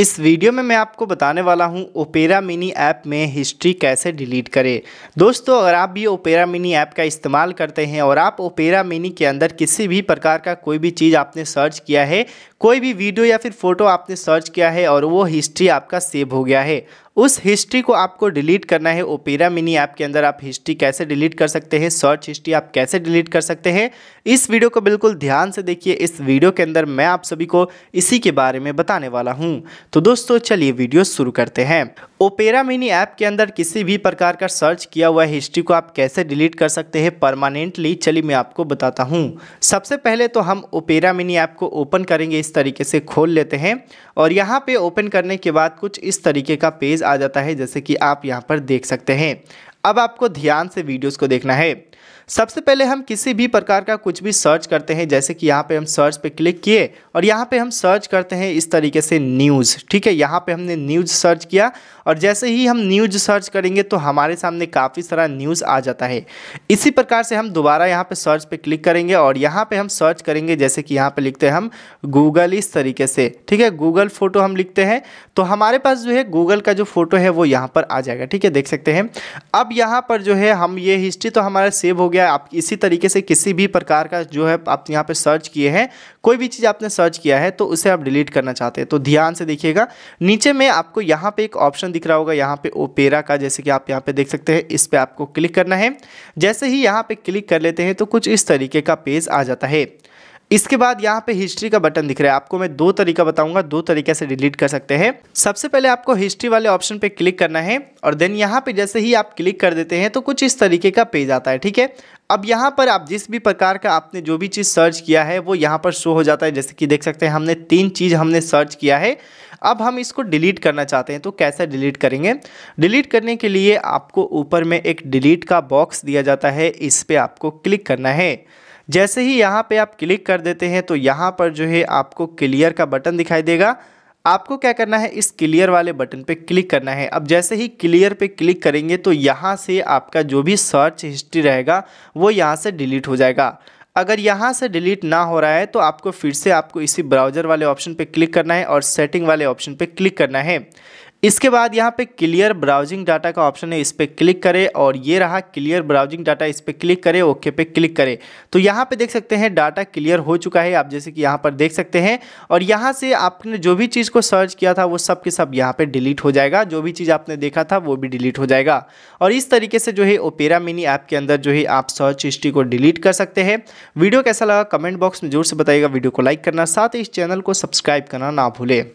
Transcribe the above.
इस वीडियो में मैं आपको बताने वाला हूं ओपेरा मिनी ऐप में हिस्ट्री कैसे डिलीट करें दोस्तों अगर आप भी ओपेरा मिनी ऐप का इस्तेमाल करते हैं और आप ओपेरा मिनी के अंदर किसी भी प्रकार का कोई भी चीज़ आपने सर्च किया है कोई भी वीडियो या फिर फोटो आपने सर्च किया है और वो हिस्ट्री आपका सेव हो गया है उस हिस्ट्री को आपको डिलीट करना है ओपेरा मिनी ऐप के अंदर आप हिस्ट्री कैसे डिलीट कर सकते हैं सर्च हिस्ट्री आप कैसे डिलीट कर सकते हैं इस वीडियो को बिल्कुल ध्यान से देखिए इस वीडियो के अंदर मैं आप सभी को इसी के बारे में बताने वाला हूँ तो दोस्तों चलिए वीडियो शुरू करते हैं ओपेरा मिनी ऐप के अंदर किसी भी प्रकार का सर्च किया हुआ हिस्ट्री को आप कैसे डिलीट कर सकते हैं परमानेंटली चलिए मैं आपको बताता हूँ सबसे पहले तो हम ओपेरा मिनी ऐप को ओपन करेंगे इस तरीके से खोल लेते हैं और यहाँ पे ओपन करने के बाद कुछ इस तरीके का पेज आ जाता है जैसे कि आप यहाँ पर देख सकते हैं अब आपको ध्यान से वीडियोस को देखना है सबसे पहले हम किसी भी प्रकार का कुछ भी सर्च करते हैं जैसे कि यहाँ पे हम सर्च पे क्लिक किए और यहाँ पे हम सर्च करते हैं इस तरीके से न्यूज़ ठीक है यहाँ पे हमने न्यूज़ सर्च किया और जैसे ही हम न्यूज़ सर्च करेंगे तो हमारे सामने काफ़ी सारा न्यूज़ आ जाता है इसी प्रकार से हम दोबारा यहाँ पर सर्च पर क्लिक करेंगे और यहाँ पर हम सर्च करेंगे जैसे कि यहाँ पर लिखते हैं हम गूगल इस तरीके से ठीक है गूगल फ़ोटो हम लिखते हैं तो हमारे पास जो है गूगल का जो फ़ोटो है वो यहाँ पर आ जाएगा ठीक है देख सकते हैं अब अब यहाँ पर जो है हम ये हिस्ट्री तो हमारा सेव हो गया आप इसी तरीके से किसी भी प्रकार का जो है आप यहाँ पर सर्च किए हैं कोई भी चीज़ आपने सर्च किया है तो उसे आप डिलीट करना चाहते हैं तो ध्यान से देखिएगा नीचे में आपको यहाँ पे एक ऑप्शन दिख रहा होगा यहाँ पे ओपेरा का जैसे कि आप यहाँ पे देख सकते हैं इस पर आपको क्लिक करना है जैसे ही यहाँ पर क्लिक कर लेते हैं तो कुछ इस तरीके का पेज आ जाता है इसके बाद यहाँ पे हिस्ट्री का बटन दिख रहा है आपको मैं दो तरीका बताऊंगा दो तरीके से डिलीट कर सकते हैं सबसे पहले आपको हिस्ट्री वाले ऑप्शन पे क्लिक करना है और देन यहाँ पे जैसे ही आप क्लिक कर देते हैं तो कुछ इस तरीके का पेज आता है ठीक है अब यहाँ पर आप जिस भी प्रकार का आपने जो भी चीज़ सर्च किया है वो यहाँ पर शो हो जाता है जैसे कि देख सकते हैं हमने तीन चीज़ हमने सर्च किया है अब हम इसको डिलीट करना चाहते हैं तो कैसे डिलीट करेंगे डिलीट करने के लिए आपको ऊपर में एक डिलीट का बॉक्स दिया जाता है इस पर आपको क्लिक करना है जैसे ही यहाँ पे आप क्लिक कर देते हैं तो यहाँ पर जो है आपको क्लियर का बटन दिखाई देगा आपको क्या करना है इस क्लियर वाले बटन पे क्लिक करना है अब जैसे ही क्लियर पे क्लिक करेंगे तो यहाँ से आपका जो भी सर्च हिस्ट्री रहेगा वो यहाँ से डिलीट हो जाएगा अगर यहाँ से डिलीट ना हो रहा है तो आपको फिर से आपको इसी ब्राउज़र वाले ऑप्शन पे क्लिक करना है और सेटिंग वाले ऑप्शन पे क्लिक करना है इसके बाद यहाँ पे क्लियर ब्राउजिंग डाटा का ऑप्शन है इस पर क्लिक करें और ये रहा क्लियर ब्राउजिंग डाटा इस पर क्लिक करें ओके पे क्लिक करें तो यहाँ पे देख सकते हैं डाटा क्लियर हो चुका है आप जैसे कि यहाँ पर देख सकते हैं और यहाँ से आपने जो भी चीज़ को सर्च किया था वो सब के सब यहाँ पर डिलीट हो जाएगा जो भी चीज़ आपने देखा था वो भी डिलीट हो जाएगा और इस तरीके से जो है ओपेरा मिनी ऐप के अंदर जो है आप सर्च हिस्ट्री को डिलीट कर सकते हैं वीडियो कैसा लगा कमेंट बॉक्स में ज़ोर से बताइएगा वीडियो को लाइक करना साथ ही इस चैनल को सब्सक्राइब करना ना भूलें